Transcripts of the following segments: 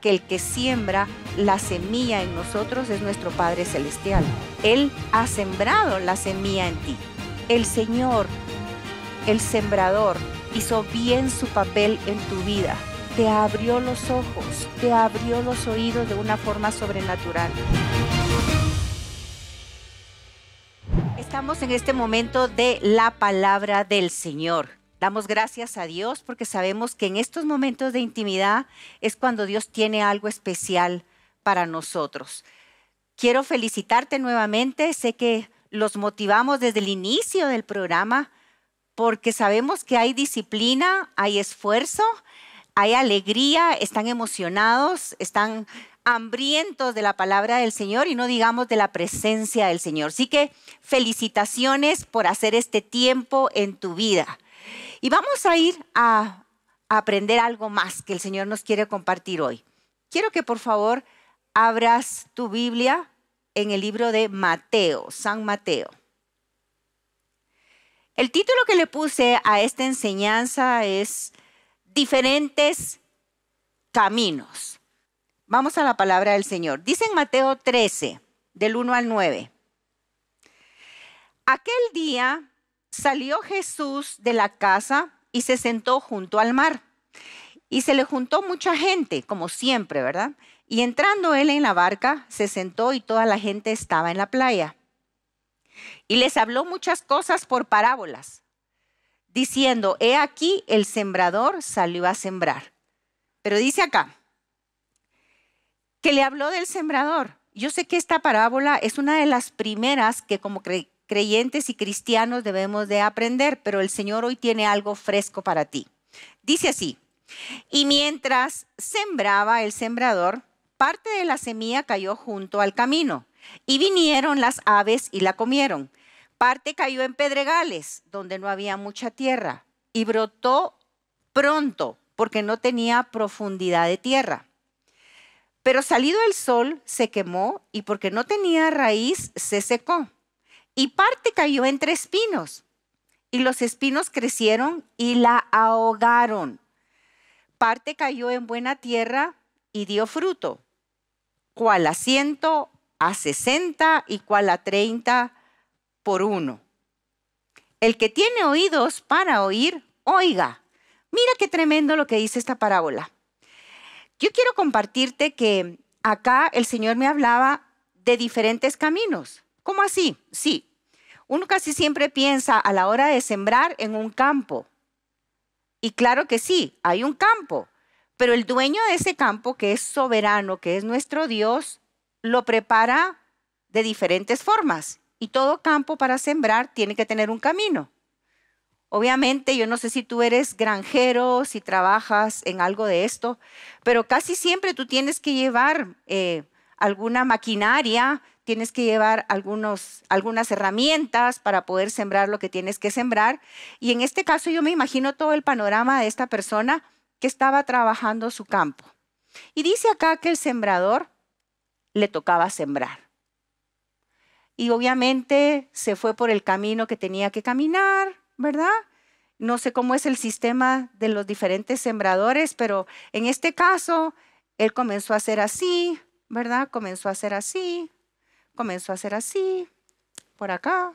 que el que siembra la semilla en nosotros es nuestro Padre Celestial. Él ha sembrado la semilla en ti. El Señor, el sembrador, hizo bien su papel en tu vida. Te abrió los ojos, te abrió los oídos de una forma sobrenatural. Estamos en este momento de la palabra del Señor. Damos gracias a Dios porque sabemos que en estos momentos de intimidad es cuando Dios tiene algo especial para nosotros. Quiero felicitarte nuevamente. Sé que los motivamos desde el inicio del programa porque sabemos que hay disciplina, hay esfuerzo, hay alegría, están emocionados, están hambrientos de la palabra del Señor y no digamos de la presencia del Señor. Así que felicitaciones por hacer este tiempo en tu vida. Y vamos a ir a, aprender algo más que el Señor nos quiere compartir hoy. Quiero que por favor abras tu Biblia en el libro de Mateo, San Mateo. El título que le puse a esta enseñanza es Diferentes Caminos. Vamos a la palabra del Señor. Dice en Mateo 13, del 1 al 9. Aquel día Salió Jesús de la casa y se sentó junto al mar. Y se le juntó mucha gente, como siempre, ¿verdad? Y entrando él en la barca, se sentó y toda la gente estaba en la playa. Y les habló muchas cosas por parábolas, diciendo, he aquí el sembrador salió a sembrar. Pero dice acá, que le habló del sembrador. Yo sé que esta parábola es una de las primeras que como creí creyentes y cristianos debemos de aprender, pero el Señor hoy tiene algo fresco para ti. Dice así, y mientras sembraba el sembrador, parte de la semilla cayó junto al camino, y vinieron las aves y la comieron. Parte cayó en pedregales, donde no había mucha tierra, y brotó pronto, porque no tenía profundidad de tierra. Pero salido el sol, se quemó, y porque no tenía raíz, se secó y parte cayó entre espinos. Y los espinos crecieron y la ahogaron. Parte cayó en buena tierra y dio fruto, cual a ciento, a sesenta y cual a treinta por uno. El que tiene oídos para oír, oiga. Mira qué tremendo lo que dice esta parábola. Yo quiero compartirte que acá el Señor me hablaba de diferentes caminos. ¿Cómo así? Sí. Uno casi siempre piensa a la hora de sembrar en un campo. Y claro que sí, hay un campo, pero el dueño de ese campo, que es soberano, que es nuestro Dios, lo prepara de diferentes formas. Y todo campo para sembrar tiene que tener un camino. Obviamente, yo no sé si tú eres granjero, si trabajas en algo de esto, pero casi siempre tú tienes que llevar eh, alguna maquinaria, tienes que llevar algunos, algunas herramientas para poder sembrar lo que tienes que sembrar. Y en este caso yo me imagino todo el panorama de esta persona que estaba trabajando su campo. Y dice acá que el sembrador le tocaba sembrar. Y obviamente se fue por el camino que tenía que caminar, ¿verdad? No sé cómo es el sistema de los diferentes sembradores, pero en este caso él comenzó a hacer así, ¿verdad? Comenzó a hacer así, comenzó a hacer así, por acá.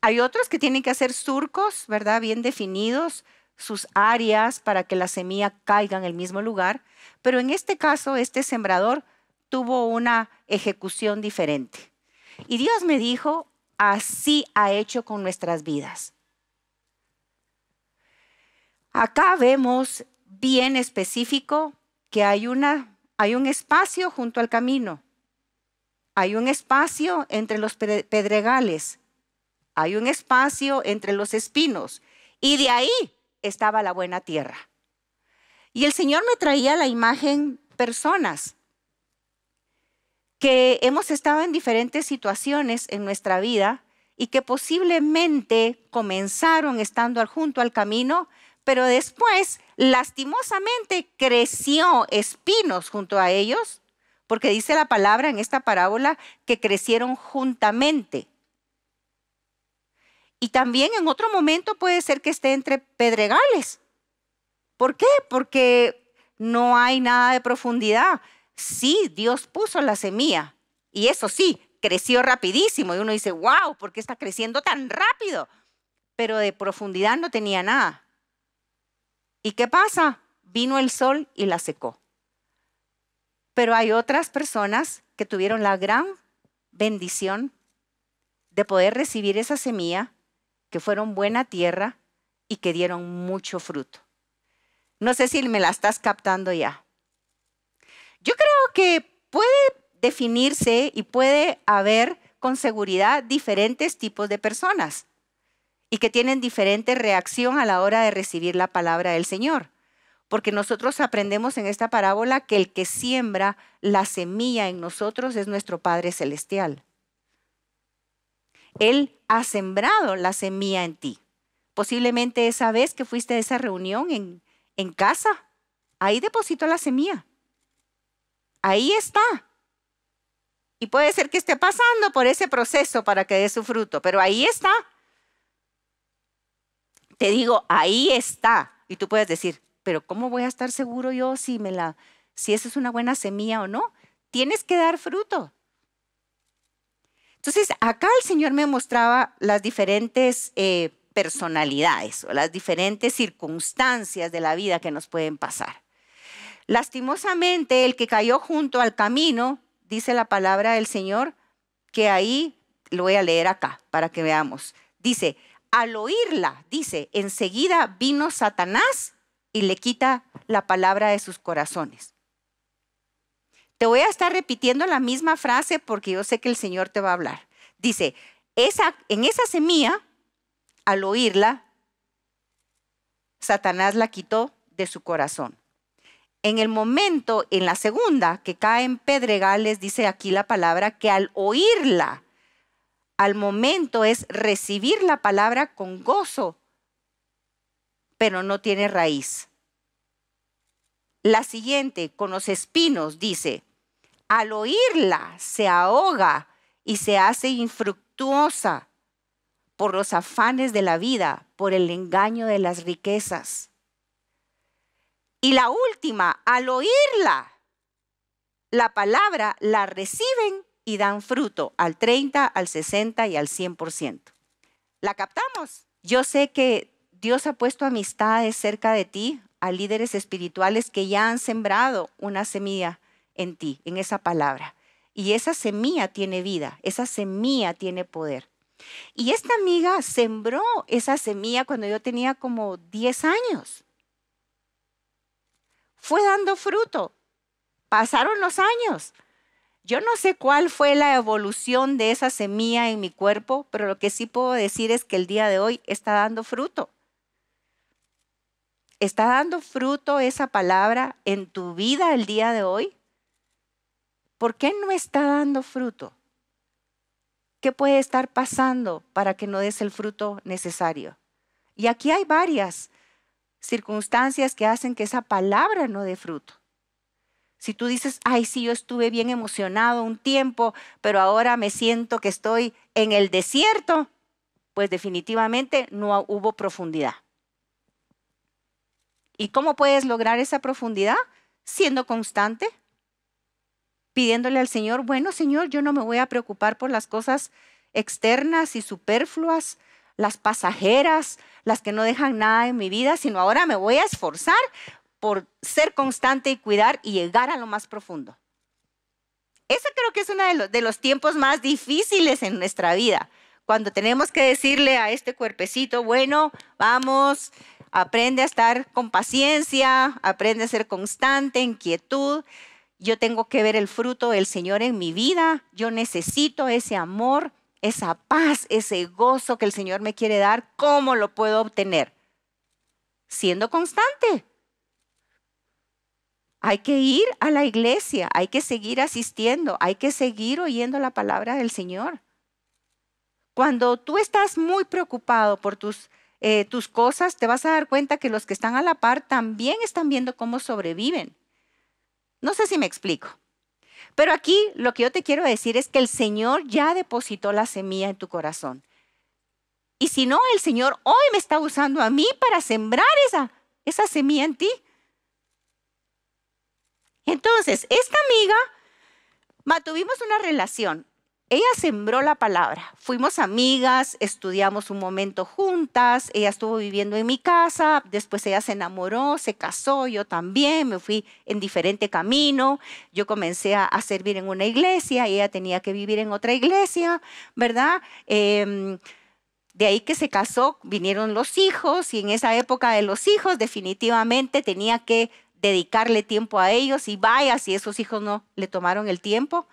Hay otros que tienen que hacer surcos, ¿verdad? Bien definidos, sus áreas para que la semilla caiga en el mismo lugar. Pero en este caso, este sembrador tuvo una ejecución diferente. Y Dios me dijo, así ha hecho con nuestras vidas. Acá vemos bien específico que hay una hay un espacio junto al camino. Hay un espacio entre los pedregales. Hay un espacio entre los espinos. Y de ahí estaba la buena tierra. Y el Señor me traía la imagen personas que hemos estado en diferentes situaciones en nuestra vida y que posiblemente comenzaron estando junto al camino, pero después lastimosamente creció espinos junto a ellos, porque dice la palabra en esta parábola que crecieron juntamente. Y también en otro momento puede ser que esté entre pedregales. ¿Por qué? Porque no hay nada de profundidad. Sí, Dios puso la semilla. Y eso sí, creció rapidísimo. Y uno dice, wow, ¿por qué está creciendo tan rápido? Pero de profundidad no tenía nada. ¿Y qué pasa? Vino el sol y la secó. Pero hay otras personas que tuvieron la gran bendición de poder recibir esa semilla, que fueron buena tierra y que dieron mucho fruto. No sé si me la estás captando ya. Yo creo que puede definirse y puede haber con seguridad diferentes tipos de personas y que tienen diferente reacción a la hora de recibir la palabra del Señor. Porque nosotros aprendemos en esta parábola que el que siembra la semilla en nosotros es nuestro Padre Celestial. Él ha sembrado la semilla en ti. Posiblemente esa vez que fuiste a esa reunión en, casa, ahí depositó la semilla. Ahí está. Y puede ser que esté pasando por ese proceso para que dé su fruto, pero ahí está. Te digo, ahí está. Y tú puedes decir, pero ¿cómo voy a estar seguro yo si me la si es una buena semilla o no? Tienes que dar fruto. Entonces, acá el Señor me mostraba las diferentes eh, personalidades o las diferentes circunstancias de la vida que nos pueden pasar. Lastimosamente, el que cayó junto al camino, dice la palabra del Señor, que ahí, lo voy a leer acá para que veamos, dice, al oírla, dice, enseguida vino Satanás y le quita la palabra de sus corazones. Te voy a estar repitiendo la misma frase porque yo sé que el Señor te va a hablar. Dice, esa, en esa semilla, al oírla, Satanás la quitó de su corazón. En el momento, en la segunda, que cae en pedregales, dice aquí la palabra, que al oírla, al momento es recibir la palabra con gozo, pero no tiene raíz. La siguiente, con los espinos, dice, al oírla se ahoga y se hace infructuosa por los afanes de la vida, por el engaño de las riquezas. Y la última, al oírla, la palabra la reciben, y dan fruto al 30, al 60 y al 100%. ¿La captamos? Yo sé que Dios ha puesto amistades cerca de ti, a líderes espirituales que ya han sembrado una semilla en ti, en esa palabra. Y esa semilla tiene vida, esa semilla tiene poder. Y esta amiga sembró esa semilla cuando yo tenía como 10 años. Fue dando fruto. Pasaron los años. Yo no sé cuál fue la evolución de esa semilla en mi cuerpo, pero lo que sí puedo decir es que el día de hoy está dando fruto. ¿Está dando fruto esa palabra en tu vida el día de hoy? ¿Por qué no está dando fruto? ¿Qué puede estar pasando para que no des el fruto necesario? Y aquí hay varias circunstancias que hacen que esa palabra no dé fruto. Si tú dices, ay, sí, yo estuve bien emocionado un tiempo, pero ahora me siento que estoy en el desierto, pues definitivamente no hubo profundidad. ¿Y cómo puedes lograr esa profundidad? Siendo constante, pidiéndole al Señor, bueno Señor, yo no me voy a preocupar por las cosas externas y superfluas, las pasajeras, las que no dejan nada en mi vida, sino ahora me voy a esforzar por ser constante y cuidar y llegar a lo más profundo. Ese creo que es uno de los, tiempos más difíciles en nuestra vida, cuando tenemos que decirle a este cuerpecito, bueno, vamos, aprende a estar con paciencia, aprende a ser constante, en quietud. Yo tengo que ver el fruto del Señor en mi vida, yo necesito ese amor, esa paz, ese gozo que el Señor me quiere dar, ¿cómo lo puedo obtener? Siendo constante, hay que ir a la iglesia, hay que seguir asistiendo, hay que seguir oyendo la palabra del Señor. Cuando tú estás muy preocupado por tus, eh, tus cosas, te vas a dar cuenta que los que están a la par también están viendo cómo sobreviven. No sé si me explico. Pero aquí lo que yo te quiero decir es que el Señor ya depositó la semilla en tu corazón. Y si no, el Señor hoy me está usando a mí para sembrar esa, esa semilla en ti. Entonces, esta amiga, mantuvimos una relación. Ella sembró la palabra. Fuimos amigas, estudiamos un momento juntas, ella estuvo viviendo en mi casa, después ella se enamoró, se casó, yo también, me fui en diferente camino, yo comencé a, servir en una iglesia, ella tenía que vivir en otra iglesia, ¿verdad? Em, de ahí que se casó, vinieron los hijos y en esa época de los hijos definitivamente tenía que dedicarle tiempo a ellos y vaya si esos hijos no le tomaron el tiempo,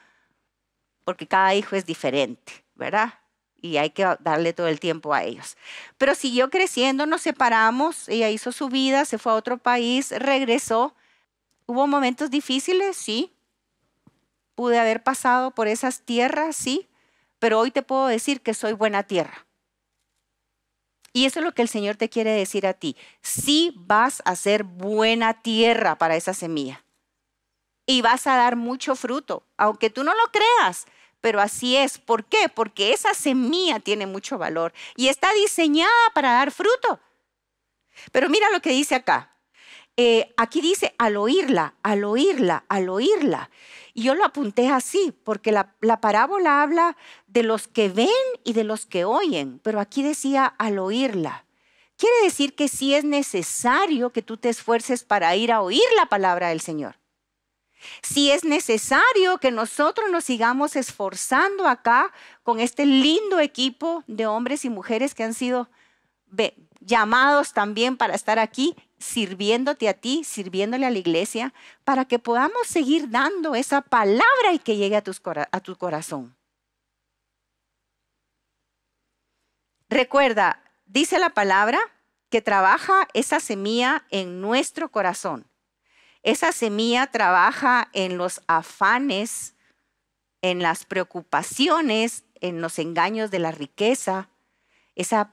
porque cada hijo es diferente, ¿verdad? Y hay que darle todo el tiempo a ellos. Pero siguió creciendo, nos separamos, ella hizo su vida, se fue a otro país, regresó. ¿Hubo momentos difíciles? Sí. ¿Pude haber pasado por esas tierras? Sí. Pero hoy te puedo decir que soy buena tierra y eso es lo que el Señor te quiere decir a ti. si vas a ser buena tierra para esa semilla. Y vas a dar mucho fruto, aunque tú no lo creas. Pero así es. ¿Por qué? Porque esa semilla tiene mucho valor y está diseñada para dar fruto. Pero mira lo que dice acá. Eh, aquí dice al oírla, al oírla, al oírla. Y yo lo apunté así, porque la, parábola habla de los que ven y de los que oyen, pero aquí decía al oírla. Quiere decir que sí es necesario que tú te esfuerces para ir a oír la palabra del Señor. si es necesario que nosotros nos sigamos esforzando acá con este lindo equipo de hombres y mujeres que han sido llamados también para estar aquí sirviéndote a ti, sirviéndole a la iglesia, para que podamos seguir dando esa palabra y que llegue a, tu corazón. Recuerda, dice la palabra que trabaja esa semilla en nuestro corazón. Esa semilla trabaja en los afanes, en las preocupaciones, en los engaños de la riqueza,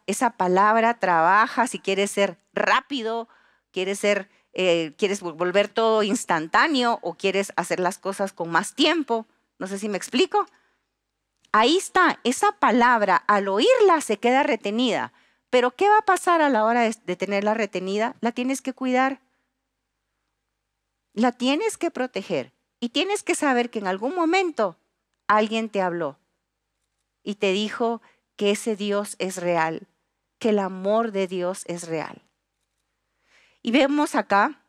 esa, palabra trabaja si quieres ser rápido, quieres ser... Eh, quieres volver todo instantáneo o quieres hacer las cosas con más tiempo. No sé si me explico. Ahí está, esa palabra al oírla se queda retenida. Pero ¿qué va a pasar a la hora de tenerla retenida? La tienes que cuidar, la tienes que proteger y tienes que saber que en algún momento alguien te habló y te dijo, que ese Dios es real, que el amor de Dios es real. Y vemos acá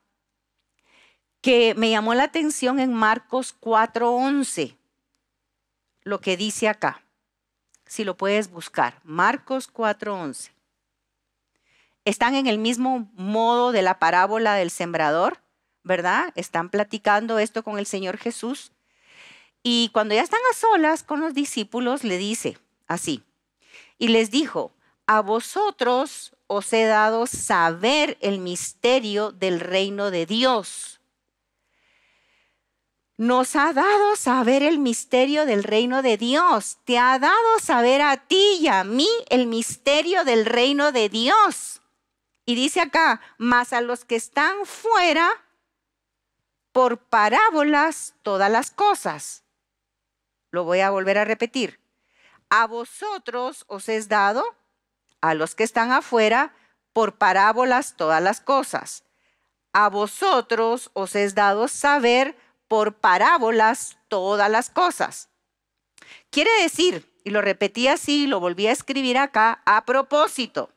que me llamó la atención en Marcos 4:11, lo que dice acá, si lo puedes buscar, Marcos 4:11. Están en el mismo modo de la parábola del sembrador, ¿verdad? Están platicando esto con el Señor Jesús. Y cuando ya están a solas con los discípulos, le dice así, y les dijo, a vosotros os he dado saber el misterio del reino de Dios. Nos ha dado saber el misterio del reino de Dios. Te ha dado saber a ti y a mí el misterio del reino de Dios. Y dice acá, mas a los que están fuera, por parábolas todas las cosas. Lo voy a volver a repetir a vosotros os es dado, a los que están afuera, por parábolas todas las cosas. A vosotros os es dado saber por parábolas todas las cosas. Quiere decir, y lo repetí así, y lo volví a escribir acá a propósito,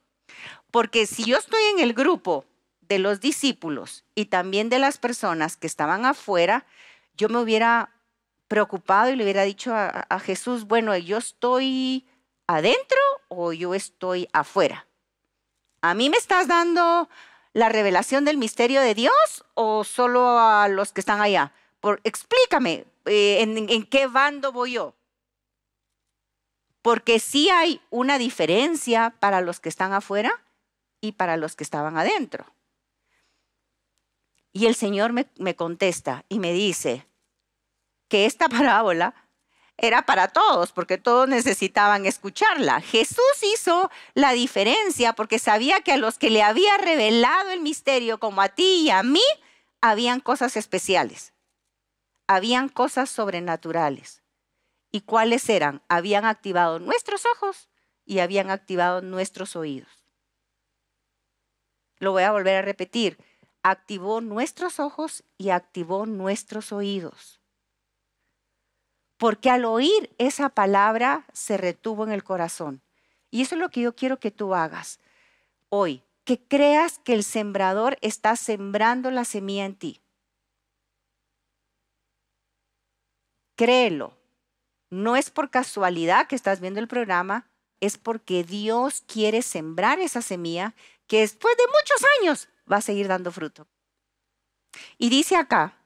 porque si yo estoy en el grupo de los discípulos y también de las personas que estaban afuera, yo me hubiera preocupado y le hubiera dicho a, Jesús, bueno, yo estoy adentro o yo estoy afuera. ¿A mí me estás dando la revelación del misterio de Dios o solo a los que están allá? Por, explícame, eh, en, qué bando voy yo? Porque sí hay una diferencia para los que están afuera y para los que estaban adentro. Y el Señor me contesta y me dice, que esta parábola era para todos, porque todos necesitaban escucharla. Jesús hizo la diferencia porque sabía que a los que le había revelado el misterio, como a ti y a mí, habían cosas especiales, habían cosas sobrenaturales. ¿Y cuáles eran? Habían activado nuestros ojos y habían activado nuestros oídos. Lo voy a volver a repetir. Activó nuestros ojos y activó nuestros oídos porque al oír esa palabra se retuvo en el corazón. Y eso es lo que yo quiero que tú hagas hoy, que creas que el sembrador está sembrando la semilla en ti. Créelo. No es por casualidad que estás viendo el programa, es porque Dios quiere sembrar esa semilla que después de muchos años va a seguir dando fruto. Y dice acá,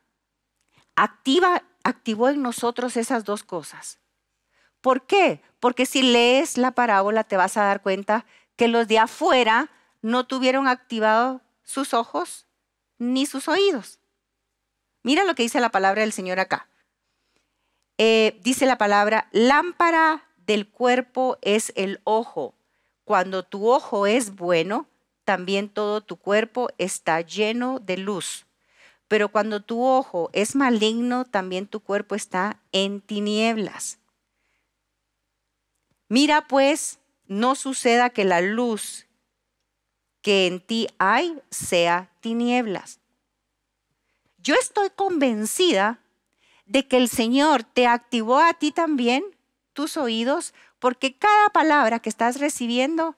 activa activó en nosotros esas dos cosas. ¿Por qué? Porque si lees la parábola te vas a dar cuenta que los de afuera no tuvieron activado sus ojos ni sus oídos. Mira lo que dice la palabra del Señor acá. Eh, dice la palabra, lámpara del cuerpo es el ojo. Cuando tu ojo es bueno, también todo tu cuerpo está lleno de luz. Pero cuando tu ojo es maligno, también tu cuerpo está en tinieblas. Mira pues, no suceda que la luz que en ti hay sea tinieblas. Yo estoy convencida de que el Señor te activó a ti también tus oídos, porque cada palabra que estás recibiendo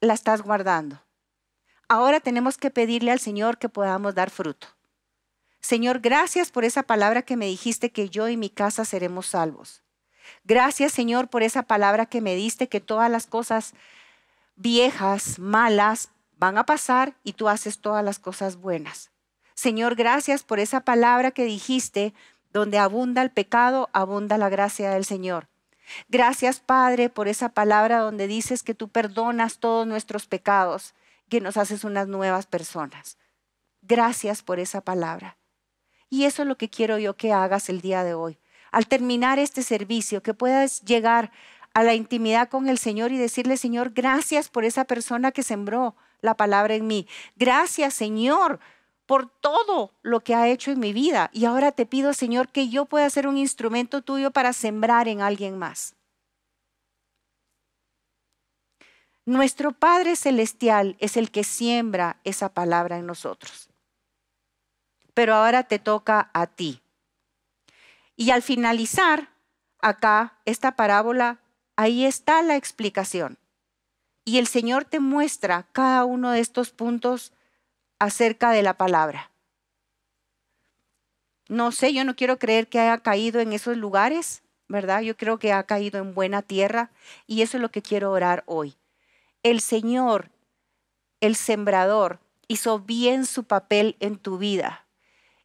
la estás guardando. Ahora tenemos que pedirle al Señor que podamos dar fruto. Señor, gracias por esa palabra que me dijiste que yo y mi casa seremos salvos. Gracias, Señor, por esa palabra que me diste que todas las cosas viejas, malas, van a pasar y tú haces todas las cosas buenas. Señor, gracias por esa palabra que dijiste, donde abunda el pecado, abunda la gracia del Señor. Gracias, Padre, por esa palabra donde dices que tú perdonas todos nuestros pecados, que nos haces unas nuevas personas. Gracias por esa palabra. Y eso es lo que quiero yo que hagas el día de hoy. Al terminar este servicio, que puedas llegar a la intimidad con el Señor y decirle, Señor, gracias por esa persona que sembró la palabra en mí. Gracias, Señor, por todo lo que ha hecho en mi vida. Y ahora te pido, Señor, que yo pueda ser un instrumento tuyo para sembrar en alguien más. Nuestro Padre Celestial es el que siembra esa palabra en nosotros pero ahora te toca a ti. Y al finalizar, acá, esta parábola, ahí está la explicación. Y el Señor te muestra cada uno de estos puntos acerca de la palabra. No sé, yo no quiero creer que haya caído en esos lugares, ¿verdad? Yo creo que ha caído en buena tierra y eso es lo que quiero orar hoy. El Señor, el sembrador, hizo bien su papel en tu vida.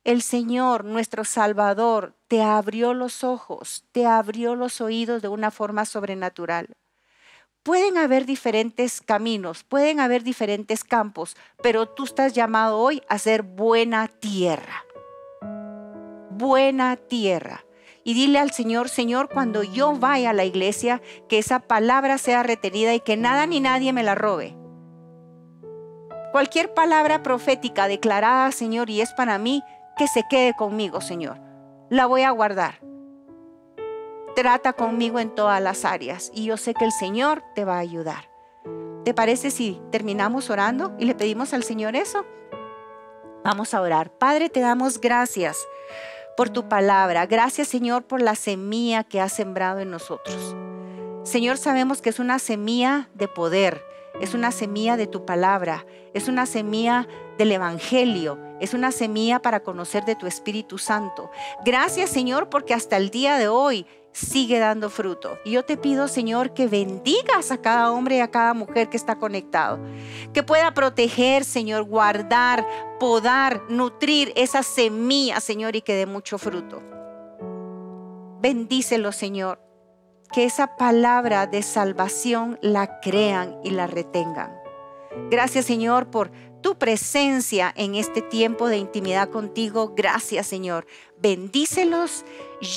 El Señor, nuestro Salvador, te abrió los ojos, te abrió los oídos de una forma sobrenatural. Pueden haber diferentes caminos, pueden haber diferentes campos, pero tú estás llamado hoy a ser buena tierra. Buena tierra y dile al Señor, Señor, cuando yo vaya a la iglesia, que esa palabra sea retenida y que nada ni nadie me la robe. Cualquier palabra profética declarada, Señor, y es para mí, que se quede conmigo, Señor. La voy a guardar. Trata conmigo en todas las áreas y yo sé que el Señor te va a ayudar. ¿Te parece si terminamos orando y le pedimos al Señor eso? Vamos a orar. Padre, te damos gracias por tu palabra. Gracias, Señor, por la semilla que has sembrado en nosotros. Señor, sabemos que es una semilla de poder, es una semilla de tu palabra, es una semilla del Evangelio. Es una semilla para conocer de tu Espíritu Santo. Gracias Señor porque hasta el día de hoy sigue dando fruto. Y yo te pido, Señor, que bendigas a cada hombre y a cada mujer que está conectado. Que pueda proteger, Señor, guardar, podar, nutrir esa semilla, Señor, y que dé mucho fruto. Bendícelo, Señor. Que esa palabra de salvación la crean y la retengan. Gracias, Señor, por tu presencia en este tiempo de intimidad contigo. Gracias, Señor. Bendícelos,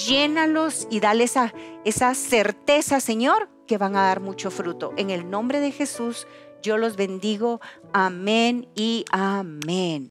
llénalos y dale esa, esa certeza, Señor, que van a dar mucho fruto. En el nombre de Jesús, yo los bendigo. Amén y amén.